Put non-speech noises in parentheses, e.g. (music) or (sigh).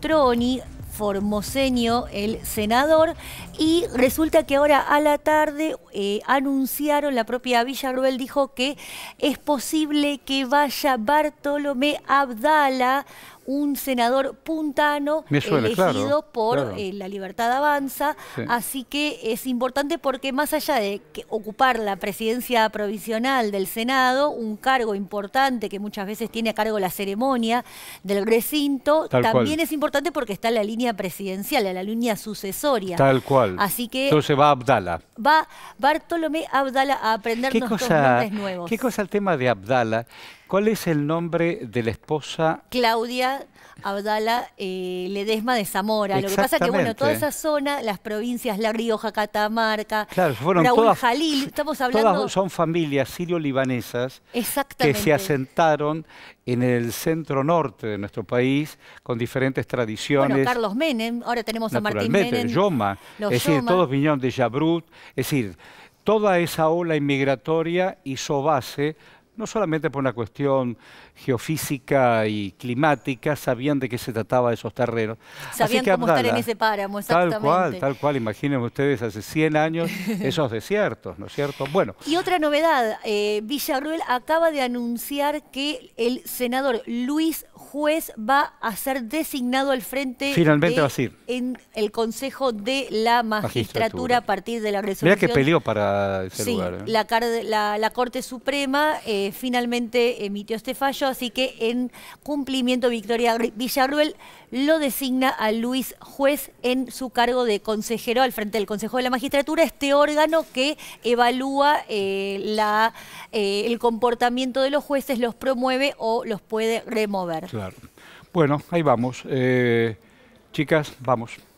Troni, formoseño, el senador, y resulta que ahora a la tarde eh, anunciaron, la propia Villarruel dijo que es posible que vaya Bartolomé Abdala, un senador puntano elegido por eh, la Libertad Avanza. Así que es importante porque más allá de que ocupar la presidencia provisional del Senado, un cargo importante que muchas veces tiene a cargo la ceremonia del recinto, también es importante porque está en la línea presidencial, en la línea sucesoria. Tal cual. Así que entonces va Abdala. Va Bartolomé Abdala a aprendernos ¿Qué cosa, nuevos. Qué cosa el tema de Abdala, ¿Cuál es el nombre de la esposa? Claudia Abdala eh, Ledesma de Zamora. Lo que pasa es que, bueno, toda esa zona, las provincias La Rioja, Catamarca, claro, fueron Jalil, estamos hablando... Todas son familias sirio-libanesas que se asentaron en el centro norte de nuestro país con diferentes tradiciones. Bueno, Carlos Menem, ahora tenemos a Martín Menem. Yoma, es decir, todos vinieron de Yabrut, es decir, toda esa ola inmigratoria hizo base no solamente por una cuestión geofísica y climática, sabían de qué se trataba esos terrenos. Sabían cómo estar en ese páramo, exactamente. Tal cual, tal cual, imaginen ustedes hace 100 años (laughs) esos desiertos, ¿no es cierto? Bueno. Y otra novedad, eh, Villarruel acaba de anunciar que el senador Luis Juez va a ser designado al frente Finalmente va a en el Consejo de la Magistratura, a partir de la resolución. Mira que peleó para ese lugar. Sí, ¿eh? La, la, Corte Suprema... Eh, finalmente emitió este fallo, así que en cumplimiento Victoria Villarruel lo designa a Luis Juez en su cargo de consejero al frente del Consejo de la Magistratura, este órgano que evalúa eh, la, eh, el comportamiento de los jueces, los promueve o los puede remover. Claro. Bueno, ahí vamos. Eh, chicas, vamos.